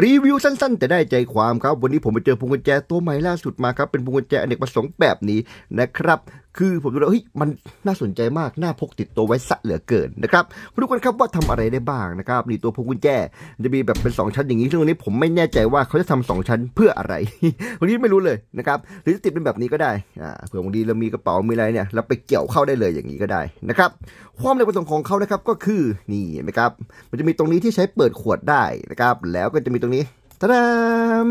รีวิวสั้นๆ แต่ได้ใจความครับ วันนี้ผมไปเจอพวงกุญแจตัวใหม่ล่าสุดมาครับเป็นพวงกุญแจอเนกประสงค์แบบนี้นะครับคือผมดูแล้วเฮ้ยมันน่าสนใจมากน่าพกติดตัวไว้สะเหลือเกินนะครับมาดูกันครับว่าทำอะไรได้บ้างนะครับนี่ตัวพวกกุญแจจะมีแบบเป็น 2 ชั้นอย่างนี้ซึ่งวันนี้ ผมไม่แน่ใจว่าเขาจะทำ 2 ชั้นเพื่ออะไร วันนี้ไม่รู้เลยนะครับหรือจะติดเป็นแบบนี้ก็ได้อ่าเผื่อบางทีเรามีกระเป๋ามีอะไรเนี่ยเราไปเกี่ยวเข้าได้เลยอย่างนี้ก็ได้นะครับความในประสงค์ของเขานะครับ ก็คือนี่นะครับมันจะมีตรงนี้ที่ใช้เปิดขวดได้นะครับแล้วก็จะมีตรงนี้ตราม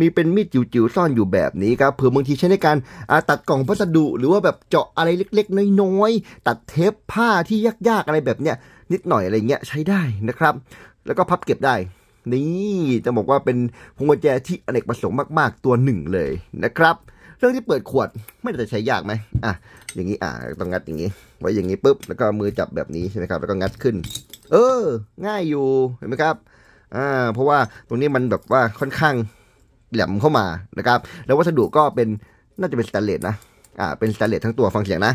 มีเป็นมีดจิ๋วๆซ่อนอยู่แบบนี้ครับ เผื่อบางทีใช้ในการตัดกล่องพัสดุหรือว่าแบบเจาะอะไรเล็ก ๆ น้อยๆตัดเทปผ้าที่ยากๆอะไรแบบเนี้ยนิดหน่อยอะไรเงี้ยใช้ได้นะครับ แล้วก็พับเก็บได้ นี่จะบอกว่าเป็นพวงกุญแจที่อเนกประสงค์มากๆ ตัวหนึ่งเลยนะครับ เรื่องที่เปิดขวดไม่ได้ใช้ยากไหมอ่ะอย่างนี้อ่ะต้องงัดอย่างนี้ ไว้อย่างนี้ปุ๊บแล้วก็มือจับแบบนี้ใช่ไหมครับ แล้วก็งัดขึ้น เออง่ายอยู่เห็นไหมครับอ่าเพราะว่าตรงนี้มันแบบว่าค่อนข้างแหลมเข้ามานะครับแล้ววัสดุก็เป็นน่าจะเป็นสแตนเลสนะอ่าเป็นสแตนเลสทั้งตัวฟังเสียงนะ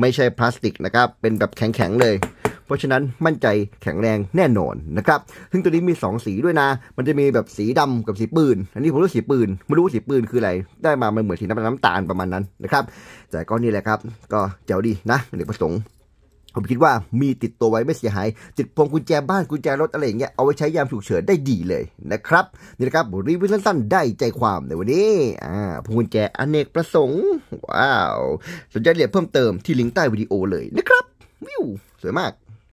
ไม่ใช่พลาสติกนะครับ เป็นแบบแข็งๆเลย เพราะฉะนั้นมั่นใจแข็งแรงแน่นอนนะครับซึ่งตัวนี้มี 2 สีด้วยนะมันจะมีแบบสีดำกับสีปืน อันนี้ผมรู้สีปืนไม่รู้สีปืนคืออะไร ได้มามันเหมือนสีน้ำน้ำตาลประมาณนั้นนะครับ แต่ก็นี่แหละครับก็เจ๋วดีนะเด็กประสงค์ผมคิดว่ามีติดตัวไว้ไม่เสียหายติดพวงกุญแจบ้านกุญแจรถอะไรอย่างเงี้ย เอาไว้ใช้ยามฉุกเฉินได้ดีเลยนะครับ นี่นะครับรีวิวสั้นๆได้ใจความในวันนี้ อ่าพวงกุญแจอเนกประสงค์ ว้าวสนใจเรียนเพิ่มเติมที่ลิงก์ใต้วิดีโอเลยนะครับ วิว สวยมาก